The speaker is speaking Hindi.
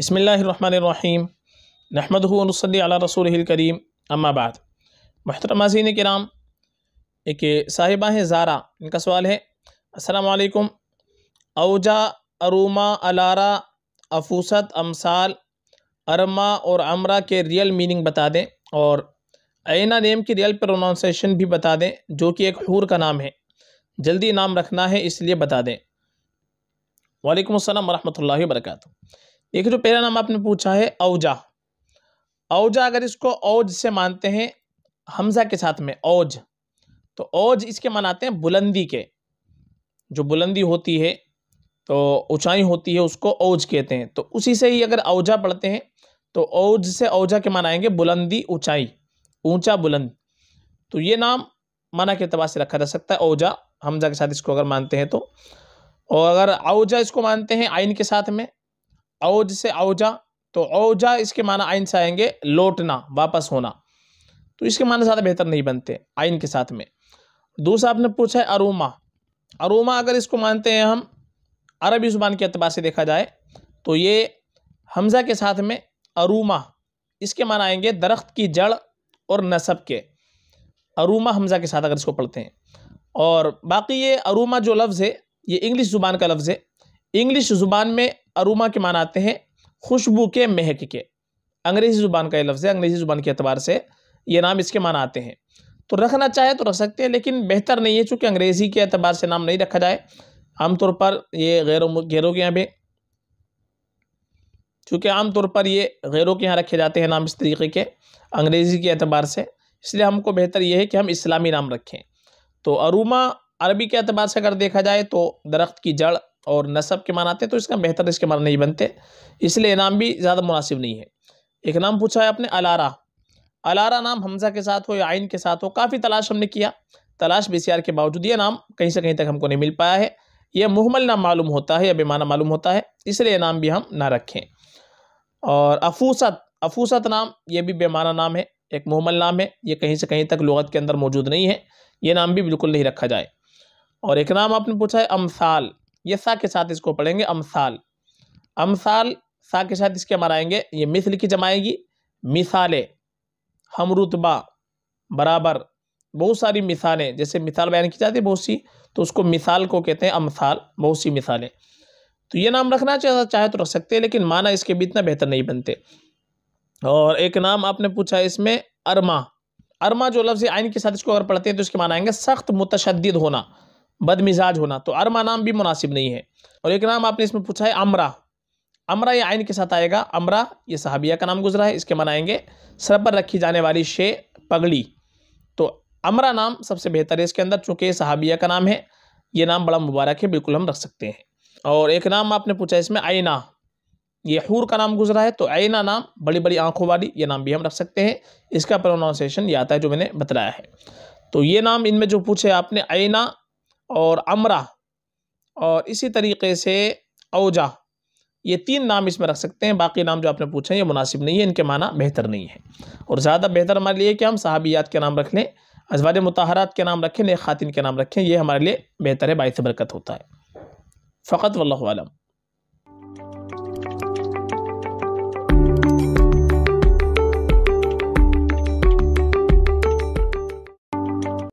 बसमीम नहमद नसली अला रसूल करीम अम्माबाद महतरम के कराम एक साहिबा हैं जारा इनका सवाल है असलकुम अवजा अरुमा अलारा अफूसत अमसाल अरमा और अमरा के रियल मीनिंग बता दें और ऐना नेम की रियल प्रोनाउंसिएशन भी बता दें जो कि एक हूर का नाम है जल्दी नाम रखना है इसलिए बता दें वालेकुम अस्सलाम वर्का देखिए जो पहला नाम आपने पूछा है औजा औजा अगर इसको औज से मानते हैं हमजा के साथ में औज तो औज इसके मनाते हैं बुलंदी के जो बुलंदी होती है तो ऊंचाई होती है उसको औज कहते हैं तो उसी से ही अगर औजा पढ़ते हैं तो औज से औजा के मनाएंगे बुलंदी ऊंचाई ऊंचा बुलंद तो ये नाम माना के अतबार से रखा जा सकता है औजा हमजा के साथ इसको अगर मानते हैं तो और अगर औजा इसको मानते हैं आइन के साथ में औज से औजा तो औजा इसके माना आइन से आएंगे लौटना वापस होना तो इसके माना ज़्यादा बेहतर नहीं बनते आइन के साथ में दूसरा आपने पूछा है अरोमा अरोमा अगर इसको मानते हैं हम अरबी ज़ुबान के अतबार से देखा जाए तो ये हमज़ा के साथ में अरोमा इसके माना आएंगे दरख्त की जड़ और नसब के अरोमा हमज़ा के साथ अगर इसको पढ़ते हैं और बाकी ये अरोमा जो लफ्ज़ है ये इंग्लिश ज़ुबान का लफ्ज़ है इंग्लिश ज़ुबान में अरुमा के मान आते हैं खुशबू के महक के अंग्रेज़ी ज़ुबान का ये लफ्ज़ है अंग्रेज़ी ज़ुबान के अतबार से ये नाम इसके मान आते हैं तो रखना चाहे तो रख सकते हैं लेकिन बेहतर नहीं है चूँकि अंग्रेज़ी के अतबार से नाम नहीं रखा जाए आमतौर पर ये गैरों गैरों के यहाँ पे चूँकि आमतौर पर ये गैरों के यहाँ रखे जाते हैं नाम इस तरीके के अंग्रेज़ी के अतबार से इसलिए हमको बेहतर ये है कि हम इस्लामी नाम रखें तो अरुमा अरबी के अतबार से अगर देखा जाए तो दरख्त की जड़ और नसब के मान आते हैं तो इसका बेहतर इसके मान नहीं बनते इसलिए इनाम भी ज़्यादा मुनासिब नहीं है एक नाम पूछा है आपने अलारा अलारा नाम हमजा के साथ हो या आइन के साथ हो काफ़ी तलाश हमने किया तलाश बी के बावजूद यह नाम कहीं से कहीं तक हमको नहीं मिल पाया है यह मुहमल नाम मालूम होता है या बेमाना मालूम होता है इसलिए नाम भी हम ना रखें और अफूसत अफूसत नाम ये भी बेमाना नाम है एक मुहमल नाम है ये कहीं से कहीं तक लगत के अंदर मौजूद नहीं है ये नाम भी बिल्कुल नहीं रखा जाए और एक नाम आपने पूछा है अमसाल ये सा के साथ इसको पढ़ेंगे अमसाल अमसाल सा के साथ इसके हम आएंगे ये मिसल की जमाएगी मिसालें हम रुतबा बराबर बहुत सारी मिसालें जैसे मिसाल बयान की जाती है बहुत सी तो उसको मिसाल को कहते हैं अमसाल बहुत सी मिसालें तो ये नाम रखना चाहे चाहे तो रख सकते हैं लेकिन माना इसके भी इतना बेहतर नहीं बनते और एक नाम आपने पूछा इसमें अरमा अरमा जो लफ्ज़ आइन के साथ इसको अगर पढ़ते हैं तो इसके माना आएंगे सख्त मुतशद होना बदमिजाज होना तो अरमा नाम भी मुनासिब नहीं है और एक नाम आपने इसमें पूछा है अमरा अमरा यह आयन के साथ आएगा अमरा ये सहाबिया का नाम गुजरा है इसके मनाएंगे सर पर रखी जाने वाली शे पगड़ी तो अमरा नाम सबसे बेहतर है इसके अंदर चूँकि सहाबिया का नाम है ये नाम बड़ा मुबारक है बिल्कुल हम रख सकते हैं और एक नाम आपने पूछा इसमें आयना ये हूर का नाम गुजरा है तो आयना नाम बड़ी बड़ी आंखों वाली ये नाम भी हम रख सकते हैं इसका प्रोनाउंसिएशन ये आता है जो मैंने बतलाया है तो ये नाम इनमें जो पूछे आपने आइना और अमरा और इसी तरीके से औजा ये तीन नाम इसमें रख सकते हैं बाकी नाम जो आपने पूछे हैं ये मुनासिब नहीं है इनके माना बेहतर नहीं है और ज़्यादा बेहतर हमारे लिए कि हम सहाबियात के नाम रख लें अजवाज मतहरात के नाम रखें नए ख़ातिन के नाम रखें ये हमारे लिए बेहतर है बाइस बरकत होता है फ़कत वल्लम